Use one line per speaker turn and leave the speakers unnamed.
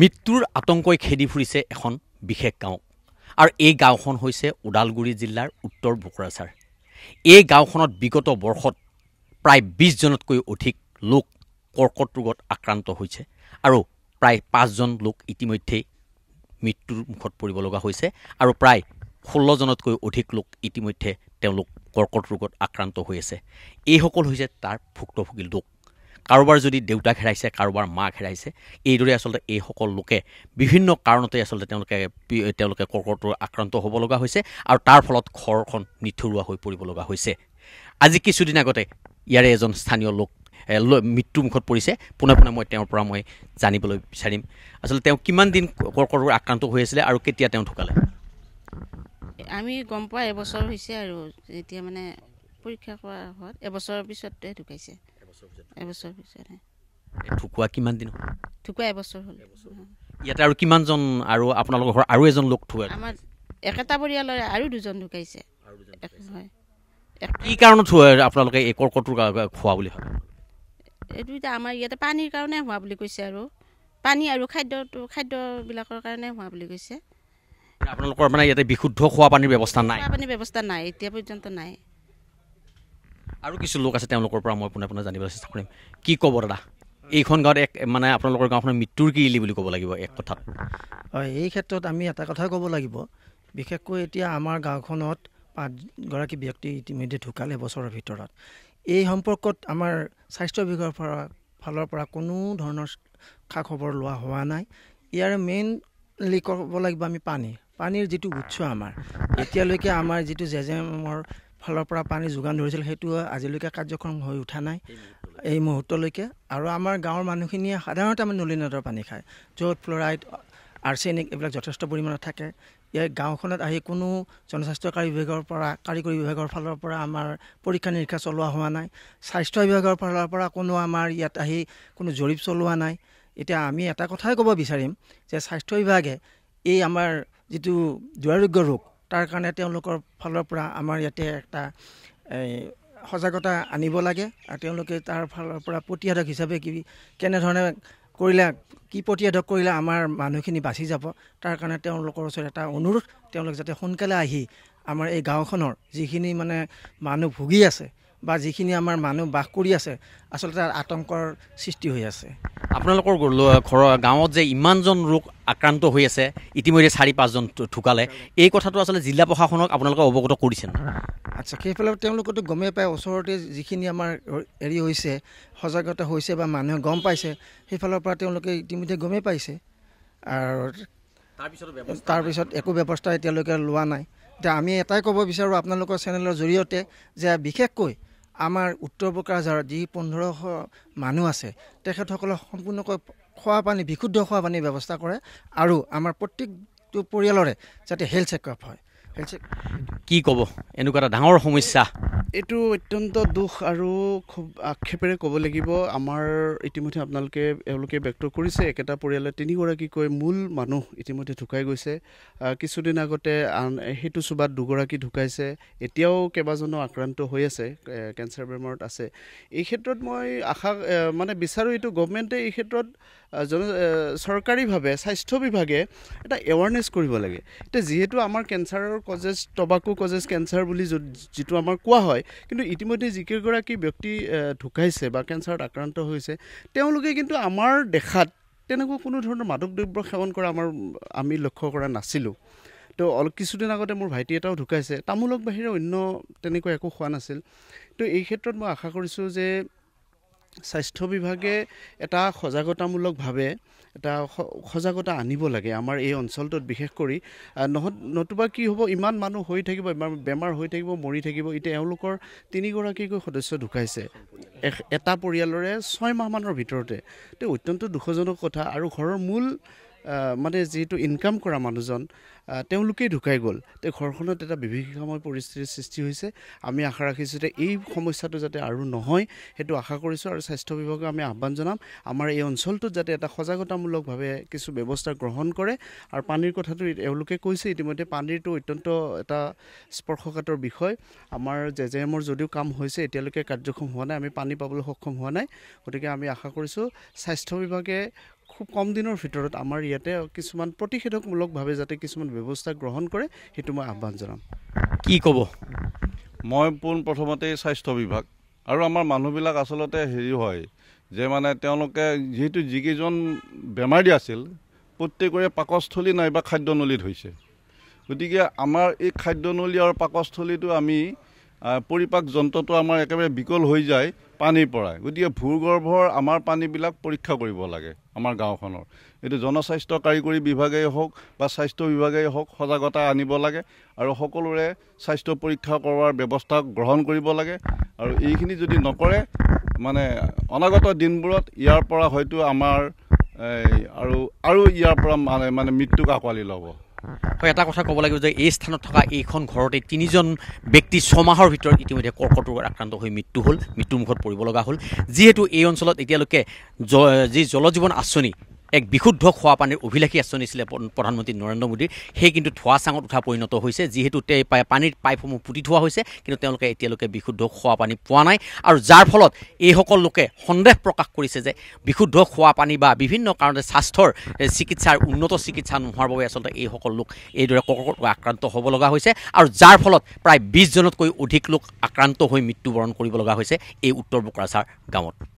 মৃত্যুৰ আতংকই খেদি ফুৰিছে এখন বিশেষ গাঁও আৰু এই গাঁওখন হৈছে ওদালগুৰি জিলাৰ উত্তৰ বুকুৰাচাৰ এই গাঁওখনত বিগত বৰ্ষত প্ৰায় বিছজনতকৈ অধিক লোক কৰ্কট ৰোগত আক্ৰান্ত হৈছে আৰু প্ৰায় পাঁচজন লোক ইতিমধ্যেই মৃত্যুৰ মুখত পৰিব লগা হৈছে আৰু প্ৰায় ষোল্লজনতকৈ অধিক লোক ইতিমধ্যে তেওঁলোক কৰ্কট ৰোগত আক্ৰান্ত হৈ আছে এইসকল হৈছে তাৰ ভুক্তভোগী লোক কাৰোবাৰ যদি দেউতাক হেৰাইছে কাৰোবাৰ মাক হেৰাইছে এইদৰে আচলতে এইসকল লোকে বিভিন্ন কাৰণতে আচলতে তেওঁলোকে তেওঁলোকে কৰ্কটৰ আক্ৰান্ত হ'ব লগা হৈছে আৰু তাৰ ফলত ঘৰখন নিথৰুৱা হৈ পৰিব লগা হৈছে আজি কিছুদিন আগতে ইয়াৰে এজন স্থানীয় লোক মৃত্যুমুখত পৰিছে পোনে পোনে মই তেওঁৰ পৰা মই জানিবলৈ বিচাৰিম আচলতে তেওঁ কিমান দিন কৰ্কট ৰোগ আক্ৰান্ত হৈ আছিলে আৰু কেতিয়া তেওঁ ঢুকালে
আমি গম পোৱা এবছৰ হৈছে আৰু এতিয়া মানে পৰীক্ষা কৰা হোৱাত এবছৰৰ পিছতে ঢুকাইছে এবছৰ পিছতহে
ঢুকুৱা কিমান দিন
ঢুকুৱা এবছৰ হ'ল
ইয়াতে আৰু কিমানজন আৰু আপোনালোকৰ ঘৰ আৰু এজন লোক ঢুকাই
আমাৰ একেটা পৰিয়ালৰে আৰু দুজন ঢুকাইছে কি কাৰণত
হয় আপোনালোকে এই কৰ্কটো খোৱা বুলি হয়
এইটো এতিয়া আমাৰ ইয়াতে পানীৰ কাৰণে হোৱা বুলি কৈছে আৰু পানী আৰু খাদ্যটো খাদ্যবিলাকৰ কাৰণে হোৱা বুলি কৈছে
আপোনালোকৰ মানে ইয়াতে বিশুদ্ধ খোৱা পানীৰ ব্যৱস্থা নাই খোৱা
পানীৰ ব্যৱস্থা নাই এতিয়া পৰ্যন্ত নাই আৰু
কিছু লোক আছে তেওঁলোকৰ পৰা মই পোনে পোনে জানিবলৈ চেষ্টা কৰিম কি ক'ব দাদা এইখন গাঁৱত এক মানে আপোনালোকৰ গাঁওখনৰ মৃত্যুৰ কিৰিলি বুলি ক'ব লাগিব এক কথাত
হয় এই ক্ষেত্ৰত আমি এটা কথা ক'ব লাগিব বিশেষকৈ এতিয়া আমাৰ গাঁওখনত পাঁচগৰাকী ব্যক্তি ইতিমধ্যে ঢুকালে বছৰৰ ভিতৰত এই সম্পৰ্কত আমাৰ স্বাস্থ্য বিভাগৰ পৰা ফালৰ পৰা কোনো ধৰণৰ খা খবৰ লোৱা হোৱা নাই ইয়াৰে মেইনলি ক'ব লাগিব আমি পানী পানীৰ যিটো উৎস আমাৰ এতিয়ালৈকে আমাৰ যিটো জে জে এমৰ ফালৰ পৰা পানী যোগান ধৰিছিল সেইটো আজিলৈকে কাৰ্যক্ষম হৈ উঠা নাই এই মুহূৰ্তলৈকে আৰু আমাৰ গাঁৱৰ মানুহখিনিয়ে সাধাৰণতে আমি নলী নদৰ পানী খায় য'ত ফ্লৰাইড আৰ্চেনিক এইবিলাক যথেষ্ট পৰিমাণত থাকে ইয়াৰ গাঁওখনত আহি কোনো জনস্বাস্থ্যকাৰী বিভাগৰ পৰা কাৰিকৰী বিভাগৰ ফালৰ পৰা আমাৰ পৰীক্ষা নিৰীক্ষা চলোৱা হোৱা নাই স্বাস্থ্য বিভাগৰ ফালৰ পৰা কোনো আমাৰ ইয়াত আহি কোনো জৰীপ চলোৱা নাই এতিয়া আমি এটা কথাই ক'ব বিচাৰিম যে স্বাস্থ্য বিভাগে এই আমাৰ যিটো দুৰাৰোগ্য ৰোগ তাৰ কাৰণে তেওঁলোকৰ ফালৰ পৰা আমাৰ ইয়াতে এটা সজাগতা আনিব লাগে আৰু তেওঁলোকে তাৰ ফালৰ পৰা প্ৰতিষেধক হিচাপে কি কেনেধৰণে কৰিলে কি প্ৰতিষেধক কৰিলে আমাৰ মানুহখিনি বাচি যাব তাৰ কাৰণে তেওঁলোকৰ ওচৰত এটা অনুৰোধ তেওঁলোক যাতে সোনকালে আহি আমাৰ এই গাঁওখনৰ যিখিনি মানে মানুহ ভুগি আছে বা যিখিনি আমাৰ মানুহ বাস কৰি আছে আচলতে আতংকৰ সৃষ্টি হৈ আছে
আপোনালোকৰ ঘৰৰ গাঁৱত যে ইমানজন ৰোগ আক্ৰান্ত হৈ আছে ইতিমধ্যে চাৰি পাঁচজন ঢুকালে এই কথাটো আচলতে জিলা প্ৰশাসনক আপোনালোকে অৱগত কৰিছে
আচ্ছা সেইফালে তেওঁলোকেতো গমেই পায় ওচৰতে যিখিনি আমাৰ হেৰি হৈছে সজাগতা হৈছে বা মানুহে গম পাইছে সেইফালৰ পৰা তেওঁলোকে ইতিমধ্যে গমেই পাইছে আৰু তাৰপিছত একো ব্যৱস্থা এতিয়ালৈকে লোৱা নাই এতিয়া আমি এটাই ক'ব বিচাৰোঁ আপোনালোকৰ চেনেলৰ জৰিয়তে যে বিশেষকৈ আমাৰ উত্তৰ বকাঝাৰত যি পোন্ধৰশ মানুহ আছে তেখেতসকলক সম্পূৰ্ণকৈ খোৱা পানী বিশুদ্ধ খোৱা পানীৰ ব্যৱস্থা কৰে আৰু আমাৰ প্ৰত্যেকটো পৰিয়ালৰে যাতে হেল্থ চেকআপ হয়
কি ক'ব এনেকুৱা এটা ডাঙৰ সমস্যা
এইটো অত্যন্ত দুখ আৰু খুব আক্ষেপেৰে ক'ব লাগিব আমাৰ ইতিমধ্যে আপোনালোকে এওঁলোকে ব্যক্ত কৰিছে একেটা পৰিয়ালে তিনিগৰাকীকৈ মূল মানুহ ইতিমধ্যে ঢুকাই গৈছে কিছুদিন আগতে আন সেইটো চুবাত দুগৰাকী ঢুকাইছে এতিয়াও কেইবাজনো আক্ৰান্ত হৈ আছে কেঞ্চাৰ বেমাৰত আছে এই ক্ষেত্ৰত মই আশা মানে বিচাৰোঁ এইটো গভমেণ্টে এই ক্ষেত্ৰত জন চৰকাৰীভাৱে স্বাস্থ্য বিভাগে এটা এৱাৰনেছ কৰিব লাগে এতিয়া যিহেতু আমাৰ কেঞ্চাৰৰ cancer causes tobacco causes cancer বুলি যিটো আমাৰ কোৱা হয় কিন্তু ইতিমধ্যে যিকেইগৰাকী ব্যক্তি ঢুকাইছে বা কেঞ্চাৰত আক্ৰান্ত হৈছে তেওঁলোকে কিন্তু আমাৰ দেখাত তেনেকুৱা কোনো ধৰণৰ মাদক দ্ৰব্য সেৱন কৰা আমাৰ আমি লক্ষ্য কৰা নাছিলোঁ তো অলপ কিছুদিন আগতে মোৰ ভাইটি এটাও ঢুকাইছে তামোলক বাহিৰে অন্য তেনেকুৱা একো খোৱা নাছিল তো এই ক্ষেত্ৰত মই আশা কৰিছোঁ যে স্বাস্থ্য বিভাগে এটা সজাগতামূলকভাৱে এটা সজাগতা আনিব লাগে আমাৰ এই অঞ্চলটোত বিশেষ কৰি নহ নতুবা কি হ'ব ইমান মানুহ হৈ থাকিব ইমান বেমাৰ হৈ থাকিব মৰি থাকিব এতিয়া এওঁলোকৰ তিনিগৰাকীকৈ সদস্য ঢুকাইছে এটা পৰিয়ালৰে ছয় মাহমানৰ ভিতৰতে তেওঁ অত্যন্ত দুখজনক কথা আৰু ঘৰৰ মূল মানে যিহেতু ইনকাম কৰা মানুহজন তেওঁলোকেই ঢুকাই গ'ল তে ঘৰখনত এটা বিভীষিকাময় পৰিস্থিতিৰ সৃষ্টি হৈছে আমি আশা ৰাখিছোঁ যে এই সমস্যাটো যাতে আৰু নহয় সেইটো আশা কৰিছোঁ আৰু স্বাস্থ্য বিভাগে আমি আহ্বান জনাম আমাৰ এই অঞ্চলটোত যাতে এটা সজাগতামূলকভাৱে কিছু ব্যৱস্থা গ্ৰহণ কৰে আৰু পানীৰ কথাটো এওঁলোকে কৈছে ইতিমধ্যে পানীৰটো অত্যন্ত এটা স্পৰ্শকাতৰ বিষয় আমাৰ জে জে এমৰ যদিও কাম হৈছে এতিয়ালৈকে কাৰ্যক্ষম হোৱা নাই আমি পানী পাবলৈ সক্ষম হোৱা নাই গতিকে আমি আশা কৰিছোঁ স্বাস্থ্য বিভাগে খুব কম দিনৰ ভিতৰত আমাৰ ইয়াতে কিছুমান প্ৰতিষেধকমূলকভাৱে যাতে কিছুমান ব্যৱস্থা গ্ৰহণ কৰে সেইটো মই আহ্বান
জনাম কি ক'ব মই পোনপ্ৰথমতে স্বাস্থ্য বিভাগ আৰু আমাৰ মানুহবিলাক আচলতে হেৰি হয় যে মানে তেওঁলোকে যিহেতু যিকেইজন বেমাৰী আছিল প্ৰত্যেকৰে পাকস্থলী নাইবা খাদ্যনলীত হৈছে গতিকে আমাৰ এই খাদ্যনলী আৰু পাকস্থলীটো আমি পৰিপাক যন্ত্ৰটো আমাৰ একেবাৰে বিকল হৈ যায় পানীৰ পৰাই গতিকে ভূগৰ্ভৰ আমাৰ পানীবিলাক পৰীক্ষা কৰিব লাগে আমাৰ গাঁওখনৰ এইটো জনস্বাস্থ্য কাৰিকৰী বিভাগেই হওক বা স্বাস্থ্য বিভাগেই হওক সজাগতা আনিব লাগে আৰু সকলোৰে স্বাস্থ্য পৰীক্ষা কৰাৰ ব্যৱস্থা গ্ৰহণ কৰিব লাগে আৰু এইখিনি যদি নকৰে মানে অনাগত দিনবোৰত ইয়াৰ পৰা হয়তো আমাৰ আৰু আৰু ইয়াৰ পৰা মানে মানে মৃত্যুক আঁকোৱালি ল'ব
হয় এটা কথা ক'ব লাগিব যে এই স্থানত থকা এইখন ঘৰতে তিনিজন ব্যক্তি ছমাহৰ ভিতৰত ইতিমধ্যে কৰ্কট ৰোগত আক্ৰান্ত হৈ মৃত্যু হ'ল মৃত্যুমুখত পৰিব লগা হ'ল যিহেতু এই অঞ্চলত এতিয়ালৈকে যি জল জীৱন আঁচনি এক বিশুদ্ধ খোৱা পানীৰ অভিলাষী আঁচনি আছিলে প্ৰধানমন্ত্ৰী নৰেন্দ্ৰ মোদীৰ সেই কিন্তু চাঙত উঠা পৰিণত হৈছে যিহেতু পানীৰ পাইপসমূহ পুতি থোৱা হৈছে কিন্তু তেওঁলোকে এতিয়ালৈকে বিশুদ্ধ খোৱা পানী পোৱা নাই আৰু যাৰ ফলত এইসকল লোকে সন্দেহ প্ৰকাশ কৰিছে যে বিশুদ্ধ খোৱা পানী বা বিভিন্ন কাৰণে স্বাস্থ্যৰ চিকিৎসাৰ উন্নত চিকিৎসা নোহোৱাৰ বাবে আচলতে এইসকল লোক এইদৰে আক্ৰান্ত হ'ব লগা হৈছে আৰু যাৰ ফলত প্ৰায় বিছজনতকৈ অধিক লোক আক্ৰান্ত হৈ মৃত্যুবৰণ কৰিব লগা হৈছে এই উত্তৰ বোকৰাছাৰ গাঁৱত